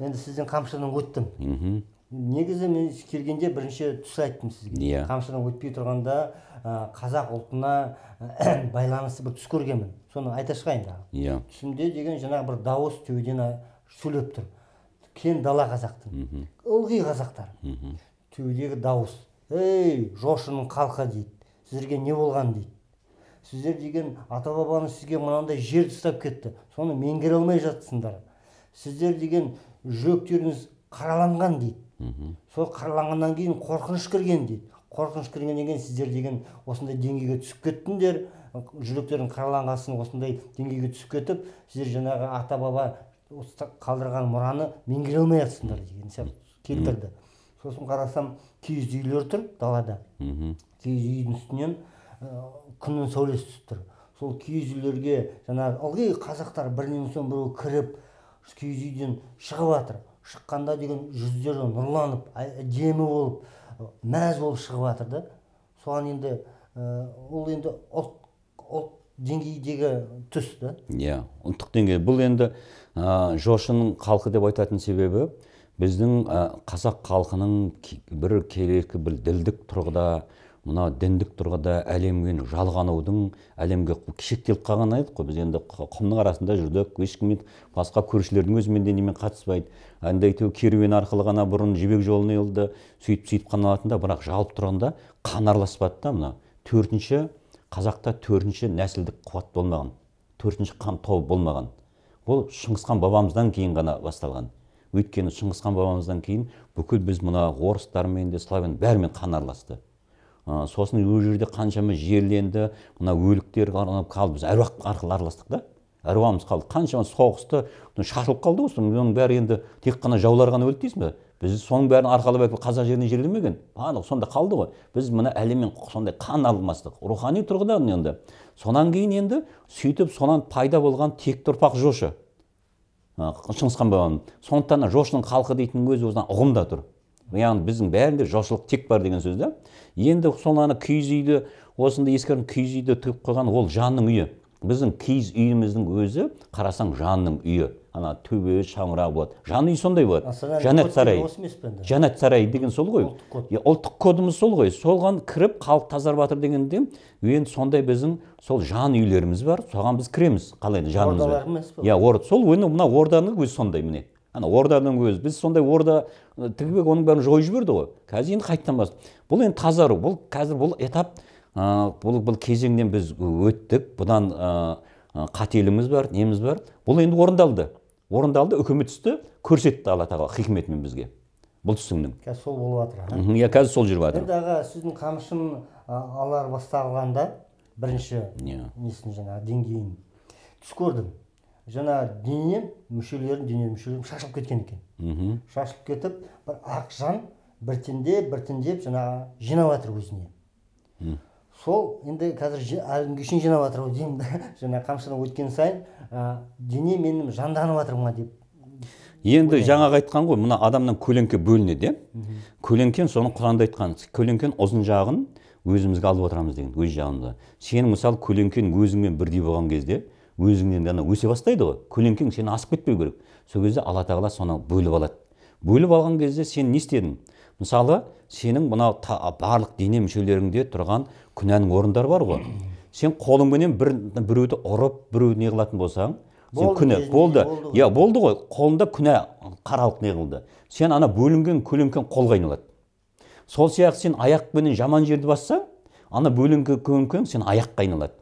енді сіздің қамшының өттім мхм негізі мен келгенде бірінші түс айттым сізге иә өтпей тұрғанда қазақ ұлтына байланысты бір түс көргенмін соны айта шығайын иә түсімде деген жаңағы бір дауыс төбеден сөйлеп тұр кең дала қазақтың ылғи қазақтар төбедегі дауыс ей жошының халқы дейді сіздерге не болған дейді сіздер деген ата бабаңыз сізге мынандай жер ұстап кетті соны меңгере алмай жатсыңдар сіздер деген жүректеріңіз қараланған дейді сол қараланғаннан кейін қорқыныш кірген дейді қорқыныш кіргеннен кейін сіздер деген осындай деңгейге түсіп кеттіңдер жүректерің қараланған соң осындай деңгейге түсіп кетіп сіздер жаңағы ата баба қалдырған мұраны меңгере алмай жатсыңдар деген сияқты келтірді сосын қарасам киіз үйлер тұр далада киіз үйдің үстінен ә, э, күннің сәулесі түсіп тұр сол киіз үйлерге жаңағы ылғи қазақтар бірінен соң біреу кіріп киіз үйден шығып жатыр шыққанда деген жүздері нұрланып әдемі болып э, мәз болып шығып жатыр да соған енді э, ол енді ұлт ұлт деңгейдегі түс да иә ұлттық деңгей бұл енді ә, жошының халқы деп айтатын себебі біздің қазақ халқының бір керекі бір ділдік тұрғыда мына діндік тұрғыда әлемге жалғанудың әлемге шектеліп қалған едік қой біз енді құмның арасында жүрдік ешкіммен басқа көршілердің өзімен немен қатыспайды енді әйтеуір керуен арқылы ғана бұрын жібек жолына елді сөйтіп сөйтіп қана алатын да бірақ жалпы тұрғанда қан араласпады да мына төртінші қазақта төртінші нәсілдік қуат болмаған төртінші қан тобы болмаған ол шыңғысхан бабамыздан кейін ғана басталған өйткені шыңғысхан бабамыздан кейін бүкіл біз мына орыстармен де славян бәрімен қан араласты сосын ол жерде қаншама жерленді мына өліктер аралап қалды біз әруақ арқылы араластық да әруағымыз қалды қаншама соғысты шашылып қалды ғой соның бәрі енді тек қана жаулар ғана өлді дейсің ба біз соның бәрін арқалап қазақ жеріне жерлемеген барлығы сонда қалды ғой біз мына әлеммен сондай қан алмастық рухани тұрғыдан енді содан кейін енді сөйтіп сонан пайда болған текті ұрпақ жошы шыңғысхан бабам сондықтан жошының халқы дейтіннің өзі осыдан ұғымда тұр яғни біздің бәрінде жошылық тек бар деген сөз да енді сол ана киіз үйді осындай ескерін киіз үйді тігіп қойған ол жанның үйі біздің киіз үйіміздің өзі қарасаң жанның үйі ана төбе шаңырақ болады жан үй сондай болады жанат сарай жанат сарай деген сол ғой ұлттық кодымыз сол ғой соған кіріп халық тазарып жатыр дегенде енді сондай біздің сол жан үйлеріміз бар соған біз кіреміз қалай жанымыз иә орда сол өне мына орданың өзі сондай міне ана орданың өзі біз сондай орда тігібек оның бәрін жойып жіберді ғой қазір енді қайтадан бас бұл енді тазару бұл қазір бұл этап бұл, бұл кезеңнен біз өттік бұдан ә, бар неміз бар бұл енді орындалды орындалды үкімі түсті көрсетті алла тағала хикметімен бізге бұл түсіңнің қазір сол болып жатыр иә қазір сол жүріп жатыр енді аға сіздің қамшын алар басталғанда бірінші иә. несін жаңағы деңгейін түс көрдім жаңа денем мүшелерім дене мүшелерім шашылып кеткен екен шашылып кетіп бір ақ жан біртіндеп біртіндеп жаңағы жинап жатыр өзіне сол енді қазір әлі шейін жинап жатырмын деймін жаңа қамшыдан өткен сайын ә, дене менің жанданып жатыр ма деп енді жаңағы айтқан ғой мына адамнан көлеңке бөлінеді иә көлеңкен соны құранда айтқан көлеңкенің ұзын жағын өзімізге алып отырамыз деген өз жағымызға сенің мысалы көлеңкең өзіңмен бірдей болған кезде өзіңнен ана өсе бастайды ғой көлеңкең сені асып кетпеу керек сол кезде алла тағала соны бөліп алады бөліп алған кезде сен не істедің мысалы сенің мынау барлық дене мүшелеріңде тұрған күнәнің орындары бар ғой сен қолыңменен бір біреуді ұрып біреуді не қылатын болсаң сен күнә болды иә болды ғой қолында күнә қаралық не қылды сен ана бөлінген көлеңкең қолға айналады сол сияқты сен аяқпенен жаман жерді бассаң ана бөлінген көлеңкең сен аяққа айналады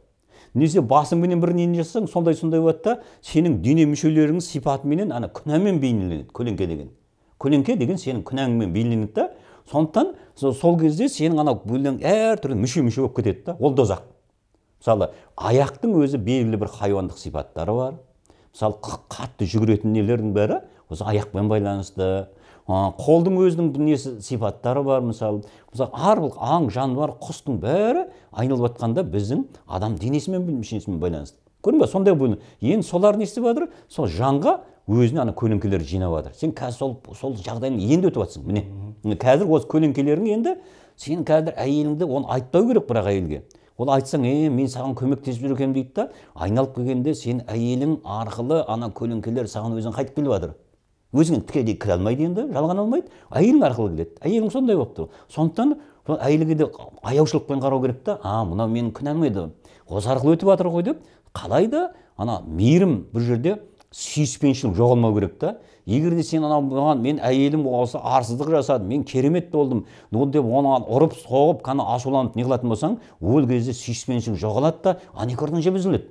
немесе басыңменен бір нені жасасаң сондай сондай болады да сенің дене мүшелеріңнің сипатыменен ана күнәмен бейнеленеді көлеңке деген көлеңке деген сенің күнәңмен бейнеленеді да сондықтан сол кезде сенің анау бөлең әртүрлі мүше мүше болып кетеді да ол дозақ мысалы аяқтың өзі белгілі бір хайуандық сипаттары бар мысалы қатты жүгіретін нелердің бәрі осы аяқпен байланысты қолдың өзінің несі сипаттары бар мысалы мысалы барлық аң жануар құстың бәрі айналып жатқанда біздің адам денесімен мүшесімен байланысты көрдің ба сондай бұны енді солар не істеп жатыр сол жанға өзіне ана көлеңкелерді жинап жатыр сен қазір сол сол жағдайдан енді өтіп жатрсың міне қазір осы көлеңкелерің енді сен қазір әйеліңді оны айтпау керек бірақ әйелге ол айтсаң е мен саған көмектесіп жүр екенмін дейді да айналып келгенде сен әйелің арқылы ана көлеңкелер саған өзің қайтып келіп жатыр өзіңе тікелей кіре алмайды енді жалған алмайды әйелің арқылы келеді әйелің сондай болып тұр сондықтан әйелге де аяушылықпен қарау керек та а мынау менің күнәм еді осы арқылы өтіп жатыр ғой деп қалай ана мейірім бұл жерде сүйіспеншілік жоғалмау керек та егер де сен анау маған мен әйелім осы арсыздық жасады мен керемет болдым ол деп оны ұрып соғып қана ашуланып не қылатын болсаң ол кезде сүйіспеншілік жоғалады да анекордың жібі үзіледі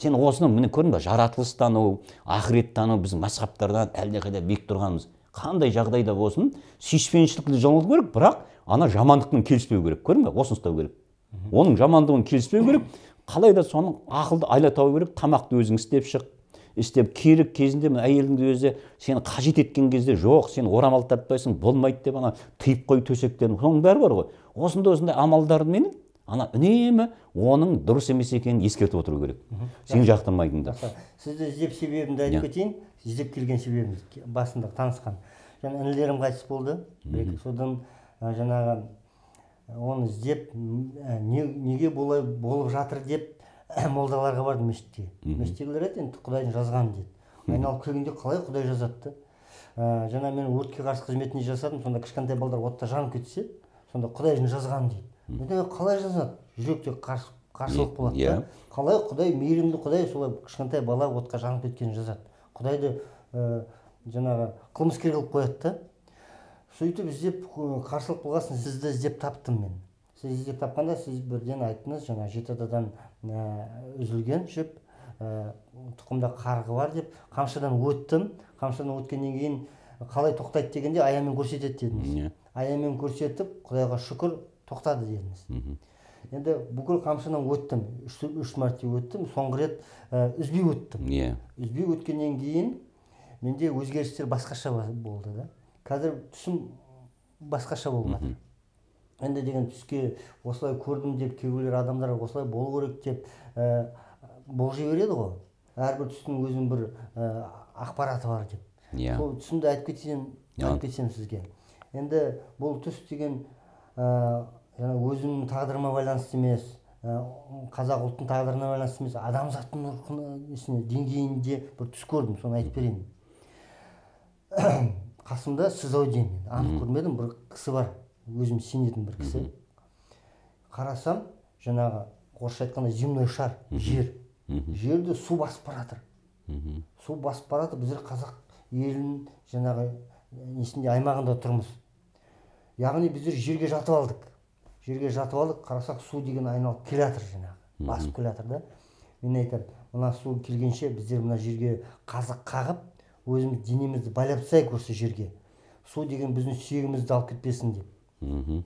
сен осыны міне көрдің ба жаратылыстану ақыреттану біздің мазхабтардан әлдеқайда биік тұрғанымыз қандай жағдайда болсын сүйіспеншілік жоғалту керек бірақ ана жамандықпен келіспеу керек көрдің ба осыны ұстау керек оның жамандығын келіспеу керек қалай да соның ақылды айла табу керек тамақты өзің істеп шық істеп керек кезінде мына әйелдің өзі сені қажет еткен кезде жоқ сен орамал тартпайсың болмайды деп ана тыйып қой төсектен соның бәрі бар ғой осындай осындай амалдармен ана үнемі оның дұрыс емес екенін ескертіп отыру керек сен жақтырмайтынды сізді іздеп себебімді айтып иә. кетейін іздеп келген себебіміз басында танысқан жаңа інілерім қайтыс болды содан жаңағы оны іздеп ә, неге болай болып жатыр деп молдаларға бардым мешітке мешіттегілер айтты енді құдайдың жазғаны деді айналып келгенде қалай құдай жазады да ә, жаңа мен өртке қарсы қызметінде жасадым сонда кішкентай балдар отта жанып кетсе сонда құдайдың жазғаны дейді Өте, «Ә, қалай жазады жүректе қарсы, қарсылық болады да иә. қалай құдай мейірімді құдай солай кішкентай бала отқа жанып кеткенін жазады құдайды ә, жаңағы қылмыскер қылып қояды да сөйтіп іздеп қарсылық болғасын сізді іздеп таптым мен сіз іздеп тапқанда сіз бірден айттыңыз жаңа жеті атадан үзілген жіп ә, тұқымда қарғы бар деп қамшыдан өттім қамшыдан өткеннен кейін қалай тоқтайды дегенде аямен көрсетеді дедіңіз иә аямен көрсетіп құдайға шүкір тоқтады дедіңіз енді бүкіл қамшыдан өттім үш, үш мәрте өттім соңғы рет ә, үзбей өттім иә үзбей өткеннен кейін менде өзгерістер басқаша болды да қазір түсім басқаша болып жатыр енді деген түске осылай көрдім деп кейбіреулер адамдар осылай болу керек деп ә, болжай береді ғой әрбір түстің өзінің бір ә, ақпараты бар деп иә yeah. сол түсімді айтып кетсем yeah. айтып кетсем сізге енді бұл түс деген ә, өзімнің тағдырыма байланысты емес ә, қазақ ұлттың тағдырына байланысты емес адамзаттың деңгейінде бір түс көрдім соны айтып берейін қасымда сызау деймін анық көрмедім бір кісі бар өзім сенетін бір кісі қарасам жаңағы орысша айтқанда земной шар жер жерді су басып бара жатыр су басып бара жатыр біздер қазақ елін жаңағы несінде аймағында тұрмыз яғни біздер жерге жатып алдық жерге жатып алдық қарасақ су деген айналып келе жатыр жаңағы басып келе жатыр да мен айтамын мына су келгенше біздер мына жерге қазық қағып өзіміз денемізді байлап тастайық осы жерге су деген біздің сүйегімізді алып кетпесін деп мхм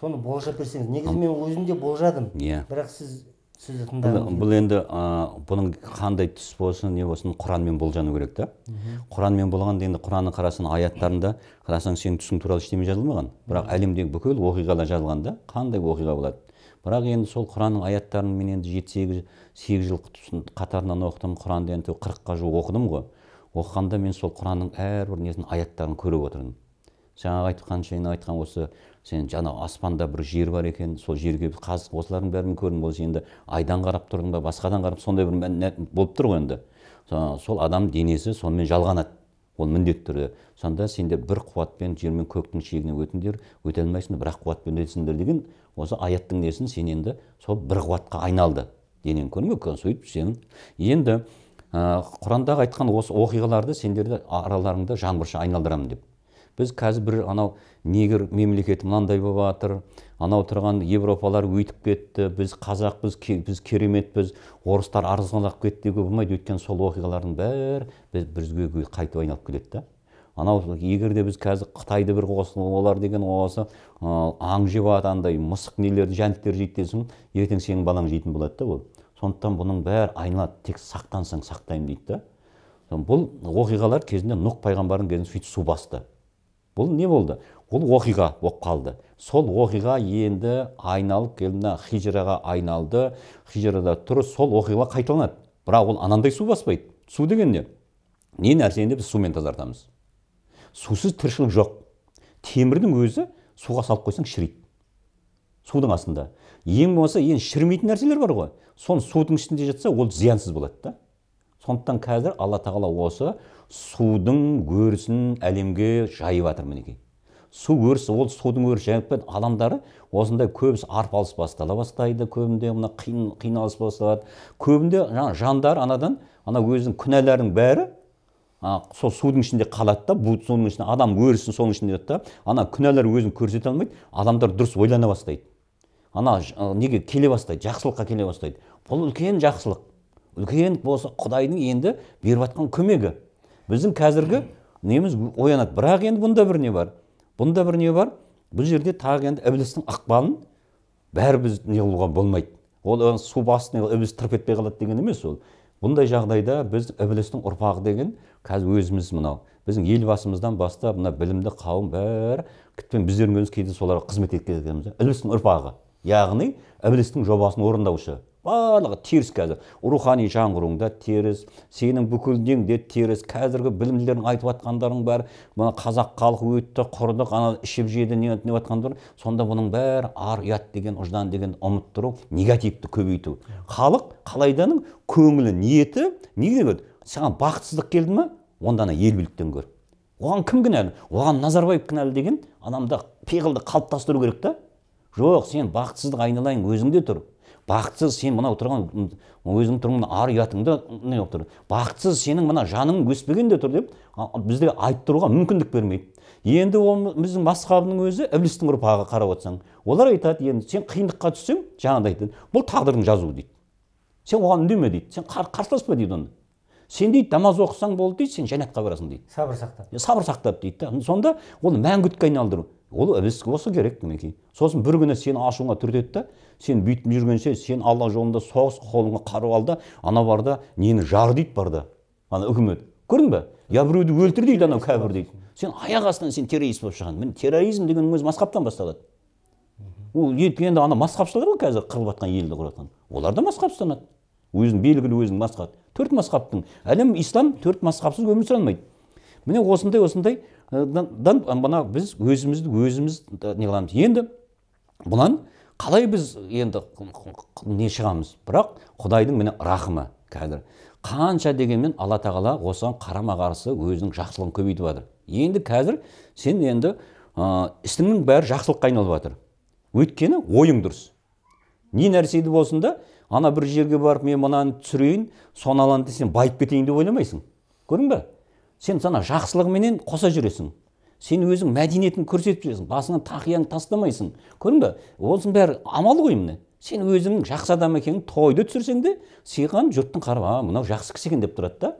соны болжап берсеңіз негізі мен өзім де болжадым иә yeah. бірақ сіз сізді тыңда бұл енді ә, бұның қандай түс болсын не болсын құранмен болжану керек та құранмен болғанда енді құранның қарасаң аяттарында қарасаң сенің түсің туралы ештеңе жазылмаған бірақ әлемдегі бүкіл оқиғалар жазылған да қандай оқиға болады бірақ енді сол құранның аяттарын мен енді жеті сегіз сегіз жыл қатарынан оқыдым құранды енді қырыққа жуық оқыдым ғой оқығанда мен сол құранның әрбір несін аяттарын көріп отырдым жаңағы айтқан шейін айтқан осы сен жаңа аспанда бір жер бар екен сол жерге қаз осылардың бәрін көрдім ол енді айдан қарап тұрдың ба басқадан қарап сондай бір болып тұр ғой енді сол адам денесі сонымен жалғанады ол міндетті түрде сонда сендер бір қуатпен жер мен көктің шегіне өтіңдер өте алмайсыңдар бірақ қуатпен өтесіңдер деген осы аяттың несін сен енді сол бір қуатқа айналды денең көрдің сөйтіп сен енді Э, құрандағы айтқан осы оқиғаларды сендерді араларыңда жаңбырша айналдырамын деп біз қазір бір анау негр мемлекеті мынандай болып жатыр анау тұрған европалар өйтіп кетті біз қазақпыз біз, біз кереметпіз орыстар арзанлап кетті деуге болмайды өйткені сол оқиғалардың бәрі біз бізге қайтып айналып келеді да анау егер де біз қазір қытайды бір қосын олар деген осы аң жеп андай мысық нелерді жәндіктер жейді десең ертең сенің балаң жейтін болады да ол сондықтан бұның бәрі айналады тек сақтансаң сақтаймын дейді да бұл оқиғалар кезінде нұқ пайғамбардың кезінде сөйтіп су басты бұл не болды ол оқиға болып қалды сол оқиға енді айналып келіп мына хижраға айналды хижрада тұр сол оқиға қайталанады бірақ ол анандай су баспайды су деген не не нәрсені де біз сумен тазартамыз сусыз тіршілік жоқ темірдің өзі суға салып қойсаң шіриді судың астында ең болмаса енді шірімейтін нәрселер бар ғой соны судың ішінде жатса ол зиянсыз болады да сондықтан қазір алла тағала осы судың өрісін әлемге жайып жатыр мінекей су өрісі ол судың өрісі жайып адамдары осындай көбісі арпалыс бастала бастайды көбінде мына қиын қиналыс басталады көбінде жаңа жандар анадан ана өзінің күнәларының бәрі а, сол судың ішінде қалады да бұл соның ішінде адам өрісін соның ішінде да ана күнәлар өзін көрсете алмайды адамдар дұрыс ойлана бастайды ана неге келе бастайды жақсылыққа келе бастайды бұл үлкен жақсылық үлкен болса құдайдың енді беріп жатқан көмегі біздің қазіргі неміз оянады бірақ енді бұнда бір не бар бұнда бір не бар бұл жерде тағы енді іблістің ықпалын бәрі біз не болмайды ол су басты ібліс тырп етпей қалады деген емес ол бұндай жағдайда біз ібілістің ұрпағы деген қазір өзіміз мынау біздің елбасымыздан бастап мына білімді қауым бәрі біздердің өзіміз кейде соларға қызмет еткіземіз іблістің ұрпағы яғни ібілістің жобасын орындаушы барлығы теріс қазір рухани жаңғыруың да теріс сенің бүкіл нең де теріс қазіргі білімділердің айтып жатқандарың бәрі мына қазақ халқы өтті құрдық ана ішіп жеді не деп жатқандар сонда бұның бәрі ар ұят деген ұждан деген ұмыттыру негативті көбейту халық қалайданың көңілі ниеті неге көр саған бақытсыздық келді ма онда ана ел биліктен көр оған кім кінәлі оған назарбаев кінәлі деген адамда пиғылды қалыптастыру керек та жоқ сен бақытсыздық айналайын өзіңде тұр бақытсыз сен мынау тұрған өзің тұрған ар ұятыңды не тұр бақытсыз сенің мына жаның өспегенде тұр деп бізде айттыруға мүмкіндік бермейді енді ол біздің масхабының өзі іблістің ұрпағы қарап отырсаң олар айтады енді сен қиындыққа түссең жаңағыдай айтады бұл тағдырдың жазуы дейді сен оған үндеме дейді сен қарсыласпа дейді оны сен дейді намаз оқысаң болды дейді сен жәннатқа барасың дейді сабыр сақтап сабыр сақтап дейді да сонда ол мәңгүртке айналдыру ол ібіс болса керек мінекей сосын бір күні сені ашуыңа түртеді да сен бүйтіп жүргенше сен алла жолында соғыс қолыңа қару ал да ана барда нені жар дейді барда ана үкімет көрдің ба я біреуді өлтір дейді анау кәпір дейді сен аяқ астынан сен террорист болып шығасың міне терроризм дегеннің өзі масқаптан басталады ол енді ана масқапшылар ғой қазір қырылып жатқан елді құрып жатқан олар да масқапстанады өзінің белгілі өзінің масқап төрт масқаптың әлем ислам төрт масқапсыз өмір сүре алмайды міне осындай осындай мына біз өзімізді өзіміз неғыламыз енді бұнан қалай біз енді не шығамыз бірақ құдайдың міне рахымы қазір қанша дегенмен алла тағала осыған қарама қарсы өзінің жақсылығын көбейтіп жатыр енді қазір сен енді ә, істіңнің бәрі жақсылыққа айналып жатыр өйткені ойың дұрыс не нәрседе болсын да ана бір жерге барып мен мынаны түсірейін соны аламын десең байып кетейін деп ойламайсың көрдің ба сен сана жақсылығыменен қоса жүресің сен өзің мәдениетін көрсетіп жүресің басыңа тақияны тастамайсың көрдің ба осының бәрі амал ғой міне сен өзіңнің жақсы адам екенің тойды түсірсең де сиған жұрттың қарап а мынау жақсы кісі екен деп тұрады да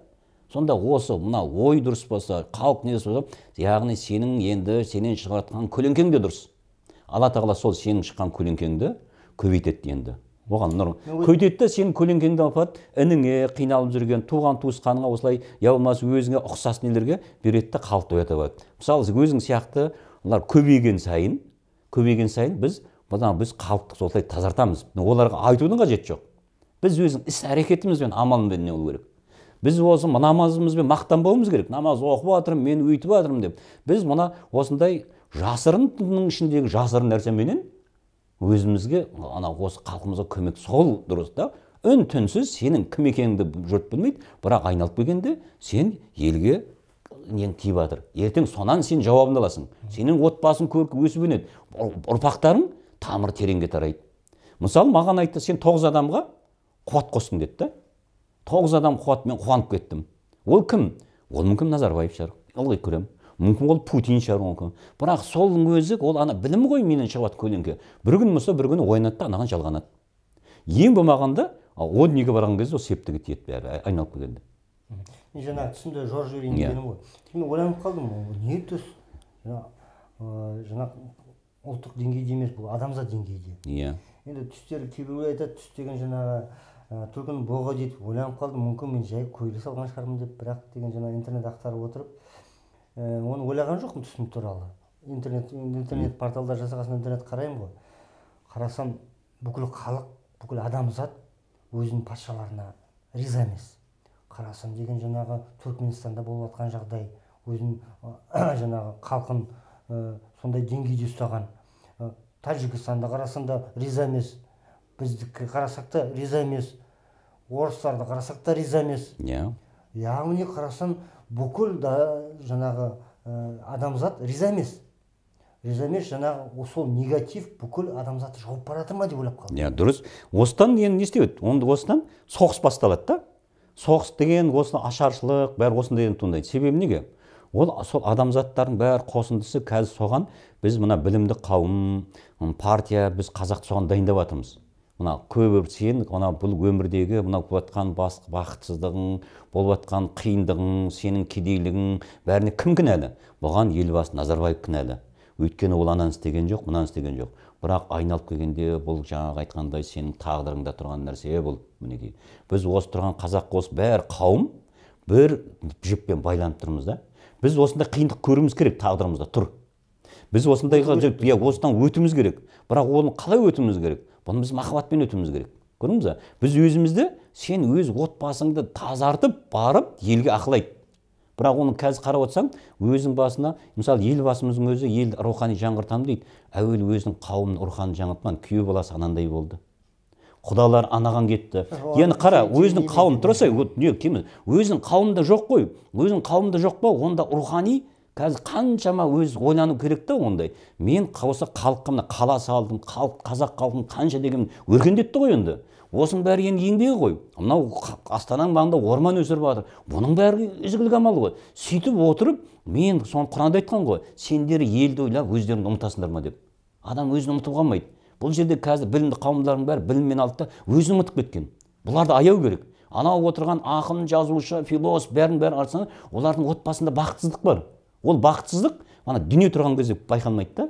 сонда осы мына ой дұрыс болса халық не болса яғни сенің енді сенен шығып жатқан көлеңкең де дұрыс алла тағала сол сенің шыққан көлеңкеңді көбейтеді енді оған нұр көйдетті сен көлеңкеңді алып алады ініңе қиналып жүрген туған туысқаныңа осылай я болмаса өзіңе ұқсас нелерге береді да қалып оятып мысалы өзің сияқты олар көбейген сайын көбейген сайын біз мына біз халықты осылай тазартамыз оларға айтудың қажеті жоқ біз өзің іс әрекетімізбен амалмен не болу керек біз осы намазымызбен мақтанбауымыз керек намаз оқып жатырмын мен өйтіп жатырмын деп біз мына осындай жасырынның ішіндегі жасырын нәрсеменен өзімізге анау осы халқымызға көмек сол дұрыс та үн түнсіз сенің кім екеніңді жұрт білмейді бірақ айналып келгенде сен елге нең тиіп жатыр ертең сонан сен жауабын аласың сенің отбасың көркі өсіп өнеді ұрпақтарың тамыр тереңге тарайды мысалы маған айтты сен тоғыз адамға қуат қостың деді да тоғыз адам қуат мен қуанып кеттім ол кім ол мүмкін назарбаев шығар ылғи көремін мүмкін ол путин шығар мүмкін бірақ солдың өзі ол ана білім ғой менен шығып жатқан көлеңке бір күн болса бір күні оянады да анаған жалғанады ең болмағанда о дүниеге барған кезде ол септігі тиеді бәрі айналып келгенде мен жаңа түсімде жорж юрин иә. дегенім ғой мен ойланып қалдым не дұрыс жаңағы ұлттық деңгейде емес бұл адамзат деңгейде иә енді түстер кейбіреулер айтады түс деген жаңағы түлкінің боғы дейді ойланып қалдым мүмкін мен жай көйле салған шығармын деп бірақ деген жаңағы интернет ақтарып отырып Э, оны ойлаған жоқпын түсінік туралы интернет интернет порталдар жасаған интернет қараймын ғой қарасам бүкіл халық бүкіл адамзат өзінің патшаларына риза емес қарасам деген жаңағы түркменстанда болып жатқан жағдай өзінің жаңағы халқын ә, сондай деңгейде ұстаған ә, э, тәжікстанды қарасаң да риза емес біздікі қарасақ та риза емес орыстарды қарасақ та риза емес иә яғни қарасаң бүкіл да жаңағы адамзат риза емес риза емес жаңағы сол негатив бүкіл адамзатты жауып бара жатыр ма деп ойлап қалды иә дұрыс осыдан енді не еді осыдан соғыс басталады да соғыс деген осы ашаршылық бәрі осындай туындайды себебі неге ол сол адамзаттардың бәрі қосындысы қазір соған біз мына білімді қауым партия біз қазақты соған дайындап жатырмыз мына көбі сен мына бұл өмірдегі мынау жатқан бас бақытсыздығың болып жатқан қиындығың сенің кедейлігің бәріне кім кінәлі бұған елбасы назарбаев кінәлі өйткені ол ананы істеген жоқ мынаны істеген жоқ бірақ айналып келгенде бұл жаңағы айтқандай сенің тағдырыңда тұрған нәрсе бұл мінекей біз осы тұрған қазақ осы бәрі қауым бір жіппен байланып тұрмыз да біз осындай қиындық көруіміз керек тағдырымызда тұр біз осындайға иә осыдан өтуіміз керек бірақ оны қалай өтуіміз керек бұны біз махаббатпен өтуіміз керек көрдіңіз ба біз өзімізді сен өз отбасыңды тазартып барып елге ақыл айт бірақ оны қазір қарап отырсаң өзің басына мысалы елбасымыздың өзі елді рухани жаңғыртамын дейді әуелі өзінің қауымын рухани жаңғыртқан күйеу баласы анандай болды құдалар анаған кетті енді қара өзінің қауым тұра не өзінің қауымында жоқ қой өзінің қауымында жоқ па онда рухани қазір қаншама өз ойлану керек та ондай мен осы халыққа мына қала салдым халық қазақ халқын қанша деген өркендетті ғой енді осының бәрі енді еңбегі ғой мынау астананың маңында орман өсіріп жатыр бұның бәрі ізгілік амал ғой сөйтіп отырып мен соны құранда айтқан ғой сендер елді ойлап өздеріңді ұмытасыңдар ма деп адам өзін ұмытып қалмайды бұл жерде қазір білімді қауымдардың бәрі біліммен алды да өзін ұмытып кеткен бұларды аяу керек анау отырған ақын жазушы философ бәрін бәрін алсаң олардың отбасында бақытсыздық бар ол бақытсыздық ана дүние тұрған кезде байқалмайды да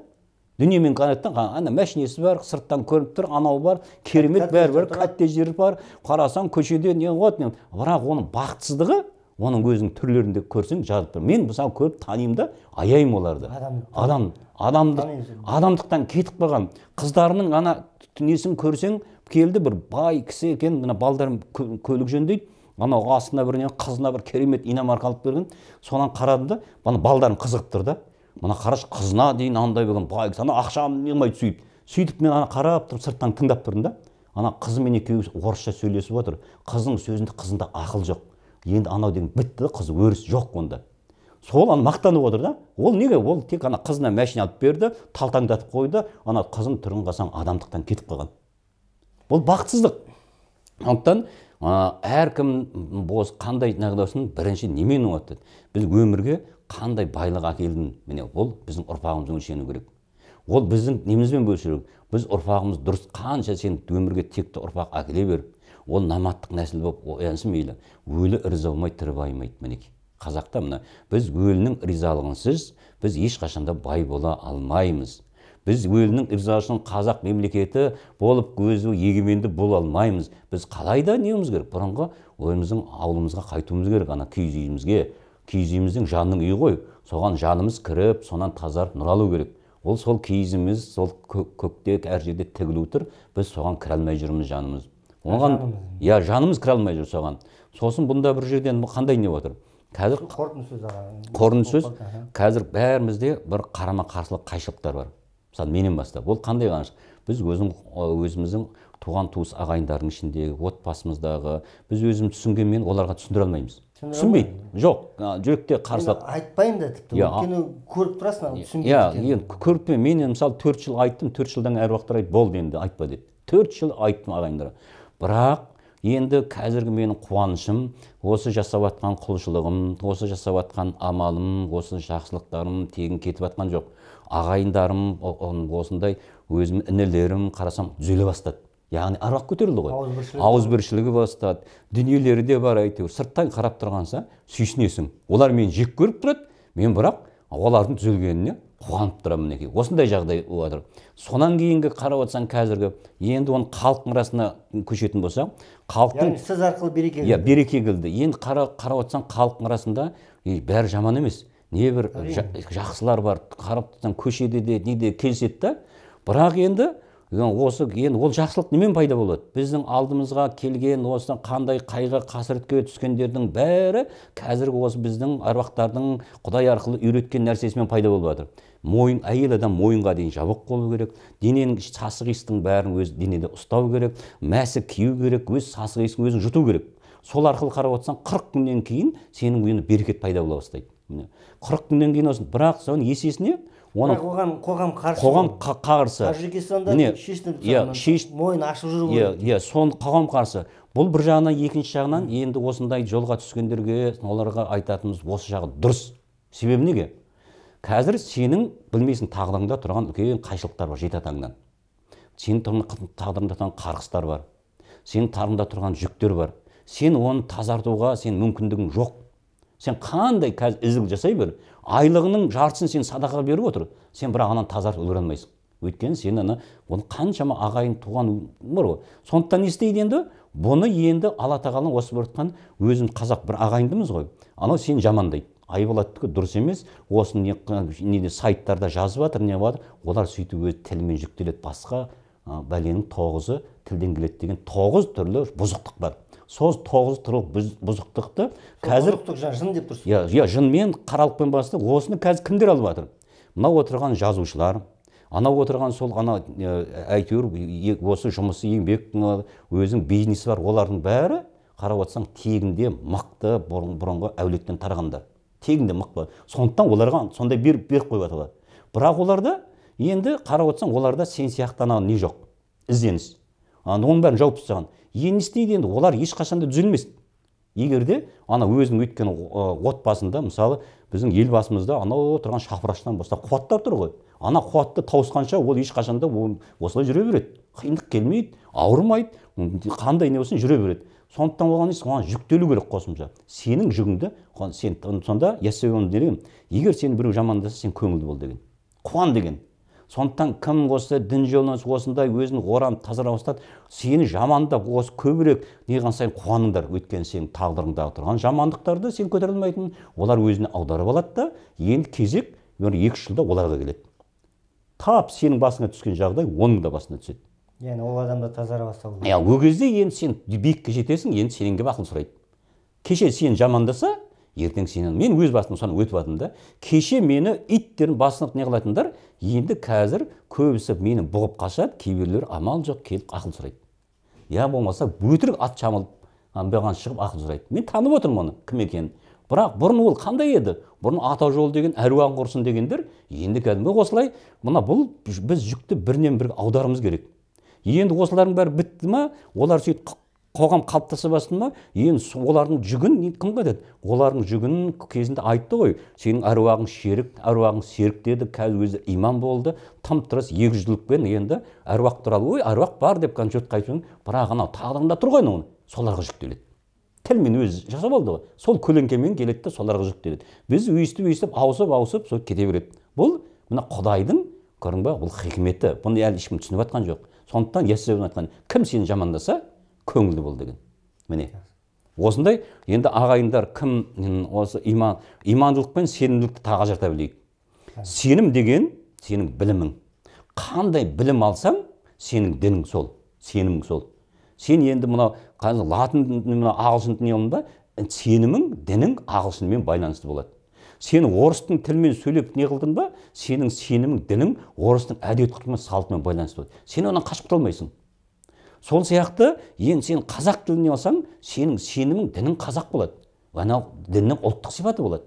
дүниемен қанаттан ана машинесі бар сырттан көрініп тұр анау бар керемет бәрі бар коттедждер бар қарасаң көшеде не болады бірақ оның бақытсыздығы оның өзінің түрлерінде көрсең жазып тұр мен мысалы көріп танимын да аяймын оларды адам адамдық адамдықтан кетіп қалған қыздарының ана несін көрсең келді бір бай кісі екен мына балдарым көлік жөндейді анау астына бір не қызына бір керемет иномарка алып берген соған қарадым да мана балдарым қызығып тұр да мына қарашы қызына дейін андай болған бай ана ақшам неғылмайды сөйтіп сөйтіп мен ана қарап тұрып сырттан тыңдап тұрдым да ана қызымен екеуі орысша сөйлесіп отыр қыздың сөзінде қызында ақыл жоқ енді анау деген бітті қыз өріс жоқ онда сол ана мақтанып отыр да ол неге ол тек ана қызына машина алып берді талтаңдатып қойды ана қызын түрін қасаң адамдықтан кетіп қалған бұл бақытсыздық сондықтан әркім босы қандай болсын бірінші немен деді біз өмірге қандай байлық әкелдім міне ол біздің ұрпағымыз өлшену керек ол біздің немізбен бөлісу керек біз ұрпағымыз дұрыс қанша сен өмірге текті ұрпақ әкеле бер ол наматтық нәсіл болып оянсын мейлі өлі риза болмай тірі байымайды мінекей қазақта мына біз өлінің ризалығынсыз біз да бай бола алмаймыз біз өлінің ырзасын қазақ мемлекеті болып өзі егеменді бола алмаймыз біз қалайда неуіміз керек бұрынғы өзіміздің ауылымызға қайтуымыз керек ана киіз үйімізге киіз үйіміздің жанның үйі ғой соған жанымыз кіріп сонан тазарып нұр алу керек ол сол киізіміз сол көкте әр жерде тігілу тұр біз соған кіре алмай жүрміз жанымыз оған иә жанымыз кіре алмай жүр соған сосын бұнда бір жерден қандай не отыр қазір қорытынды сөз қорытынды сөз қазір бәрімізде бір қарама қарсылық қайшылықтар бар мысалы менен бастап ол қандай қаныш біз өзің өзіміздің туған туыс ағайындардың ішіндегі отбасымыздағы біз өзім түсінгенмен оларға түсіндіре алмаймыз түсінбейді жоқ жүректе қарсы айтпаймын да тіпті иә. өйткені көріп тұрасың ана түсінбейді иә енді көріп мен мысалы төрт жыл айттым төрт жылдан әруақтар айтты болды енді айтпа деді төрт жыл айттым ағайындарға бірақ енді қазіргі менің қуанышым осы жасап жатқан құлшылығым осы жасап жатқан амалым осы жақсылықтарым тегін кетіп жатқан жоқ ағайындарым осындай өзім інілерім қарасам түзеле бастады яғни аруақ көтерілді ғой ауызбіршілігі бастады дүниелері де бар әйтеуір сырттан қарап тұрғанса сүйсінесің олар мені жек көріп тұрады мен бірақ олардың түзелгеніне қуанып тұрамын мінекей осындай жағдай болып жатыр содан кейінгі қарап отырсаң қазіргі енді оны халықтың арасына көшетін болсақ халықтың сіз арқылы береке иә береке келді енді қарап отырсаң халықтың арасында бәрі жаман емес небір жақсылар бар қарыптан көшеде де неде келіседі да бірақ енді осы енді ол жақсылық немен пайда болады біздің алдымызға келген осы қандай қайғы қасіретке түскендердің бәрі қазіргі осы біздің аруақтардың құдай арқылы үйреткен нәрсесімен пайда болып жатыр мойын әйел адам мойынға дейін жабық болу керек дененің сасық иістің бәрін өз денеде ұстау керек мәсі кию керек өз сасық иісін өзің жұту керек сол арқылы қарап отырсаң қырық күннен кейін сенің енді берекет пайда бола бастайды міне қырық күннен кейін осын бірақ соның есесіне оны оған қоғам қарсы қоғам қарсы тәжікстанда міне иә, мойын ашып жүру иә иә соны қоғам қарсы бұл бір жағынан екінші жағынан енді осындай жолға түскендерге оларға айтатынымыз осы жағы дұрыс себебі неге қазір сенің білмейсің тағдырыңда тұрған үлкен қайшылықтар бар жеті атаңнан сенің тағдырыңда тұрған қарғыстар бар сенің тағдырыңда тұрған жүктер бар сен оны тазартуға сен мүмкіндігің жоқ сен қандай қазір ізгілік жасай бер айлығының жартысын сен садақаға беріп отыр сен бірақ ананы тазартып үлгере алмайсың өйткені сен ана оны қаншама ағайын туған бар ғой сондықтан не істейді енді бұны енді алла тағала осы бір өзім қазақ бір ағайындымыз ғой анау сені жамандайды айболаттікі дұрыс емес осы неде сайттарда жазып жатыр не жатыр олар сөйтіп өз тілімен жүктеледі басқа бәленің тоғызы тілден келеді деген тоғыз түрлі бұзықтық бар сол тоғыз бұзықтықты қазір жын деп тұрсыз иә иә жынмен қаралықпен басты осыны қазір кімдер алып жатыр мынау отырған жазушылар анау отырған сол ана әйтеуір осы жұмысы еңбек өзінің бизнесі бар олардың бәрі қарап отырсаң тегінде мықты бұрынғы әулеттен тарағандар тегінде мықты сондықтан оларға сондай беріп беріп қойып жатыр бірақ оларда енді қарап отырсаң оларда сен сияқты анау не жоқ ізденіс оның бәрін жауып тастаған енді не енді олар ешқашан да түзелмес егер де ана өзінің өйткені отбасында мысалы біздің елбасымызда анау тұрған шапыраштан бастап қуаттар тұр ғой ана қуатты тауысқанша ол ешқашан да осылай жүре береді қиындық келмейді ауырмайды қандай не болсын жүре береді сондықтан оған оған жүктелу керек қосымша сенің жүгіңді сен сонда яссауи деген егер сені біреу жамандаса сен көңілді бол деген қуан деген сондықтан кім осы дін жолынан осындай өзін оран тазара бастады сені жамандап осы көбірек неған сайын қуаныңдар өйткені сенің тағдырыңдағы тұрған жамандықтарды сен көтере алмайтын олар өзіне аударып алады да енді кезек екі үш жылда оларға келеді тап сенің басыңа түскен жағдай оның да басына түседі яғни ол адам да тазара бастау иә ол кезде енді сен биікке жетесің енді сенен келіп ақыл сұрайды кеше сені жамандаса ертең сенен мен өз басым соны өтіп жатырмын да кеше мені иттердің басынып не қылатындар енді қазір көбісі мені бұғып қашады кейбіреулер амал жоқ келіп ақыл сұрайды я болмаса өтірік ат шамылып бұған шығып ақыл сұрайды мен танып отырмын оны кім екенін бірақ бұрын ол қандай еді бұрын ата жолы деген әруағын құрсын дегендер енді кәдімгі осылай мына бұл біз жүкті бірінен бірі аударуымыз керек енді осылардың бәрі бітті ма олар сөйтіп қоғам қалыптаса бастады ма енді олардың жүгін кім көтереді олардың жүгін кезінде айтты ғой сенің әруағың шерік әруағың серік деді қазір өзі имам болды там тырыс екіжүзділікпен енді әруақ туралы ой әруақ бар деп кәдімгі жұртқа айтып бірақ анау тағдырында тұр ғой оны соларға жүктеледі тілмен өзі жасап алды ғой сол көлеңкемен келеді де соларға жүктеледі біз өйстіп өйстіп ауысып ауысып сол кете береді бұл мына құдайдың көрдің ба бұл хикметі бұны әлі ешкім түсініп жатқан жоқ сондықтан ясауин айтқан кім сені жамандаса көңілді бол деген міне осындай енді ағайындар кім осы иман имандылық пен сенімділікті тағы ажырата білейік сенім деген сенің білімің қандай білім алсаң сенің дінің сол сенімің сол сен енді мынау қазір латын мына ағылшын ба сенімің дінің ағылшынмен байланысты болады сен орыстың тілімен сөйлеп не қылдың ба сенің сенімің дінің орыстың әдет ғұрпымен салтымен байланысты болады сен одан қашып құта алмайсың сол сияқты ең сен қазақ тіліне алсаң сенің сенімің дінің қазақ болады анау діннің ұлттық сипаты болады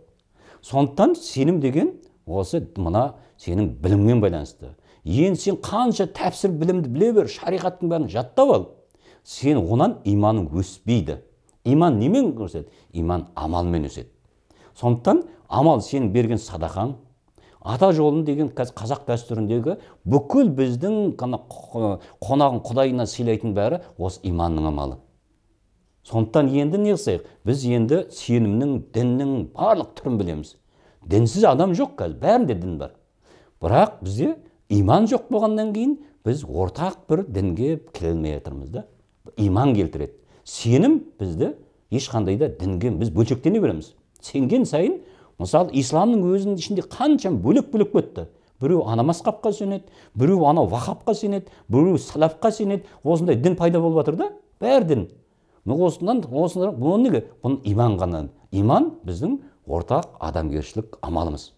сондықтан сенім деген осы мына сенің біліміңмен байланысты енді сен қанша тәпсір білімді біле бер шариғаттың бәрін жаттап ал сен онан иманың өспейді иман немен өседі иман амалмен өседі сондықтан амал сенің берген садақаң ата жолын деген қазір қазақ дәстүріндегі бүкіл біздің қонағын құдайына сыйлайтын бәрі осы иманның амалы сондықтан енді не қылсайық біз енді сенімнің діннің барлық түрін білеміз дінсіз адам жоқ қазір бәрінде дін бар бірақ бізде иман жоқ болғаннан кейін біз ортақ бір дінге келе алмай жатырмыз да иман келтіреді сенім бізді ешқандай да дінге біз бөлшектене береміз сенген сайын мысалы исламның өзінің ішінде қанша бөлек бөлек кетті біреу ана масхабқа сенеді біреу анау вахабқа сенеді біреу салафқа сенеді осындай дін пайда болып жатыр да бәрі дін осыдан осы бұл неге бұны иман ғана иман біздің ортақ адамгершілік амалымыз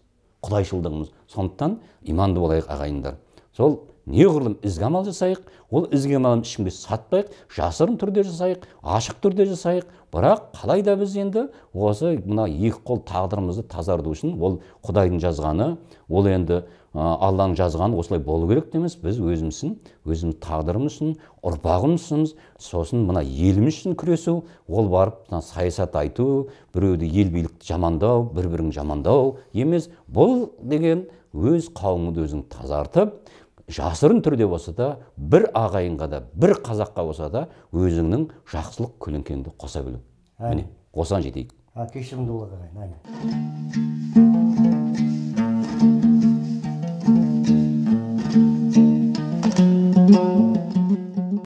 құдайшылдығымыз сондықтан иманды болайық ағайындар сол неғұрлым ізгі амал жасайық ол ізгі амалын ешкімге сатпайық жасырын түрде жасайық ашық түрде жасайық бірақ қалай да біз енді осы мына екі қол тағдырымызды тазарту үшін ол құдайдың жазғаны ол енді алланың жазғаны осылай болу керек емес біз өзіміз үшін өзіміз тағдырымыз үшін ұрпағымыз үшін сосын мына еліміз үшін күресу ол барып мына саясат айту біреуді ел билікті жамандау бір бірің жамандау емес бұл деген өз қауымыңды өзің тазартып жасырын түрде болса да бір ағайынға да бір қазаққа болса да өзіңнің жақсылық көлеңкеңді қоса білу міне осыған жетейік кешірімді болайық ағайын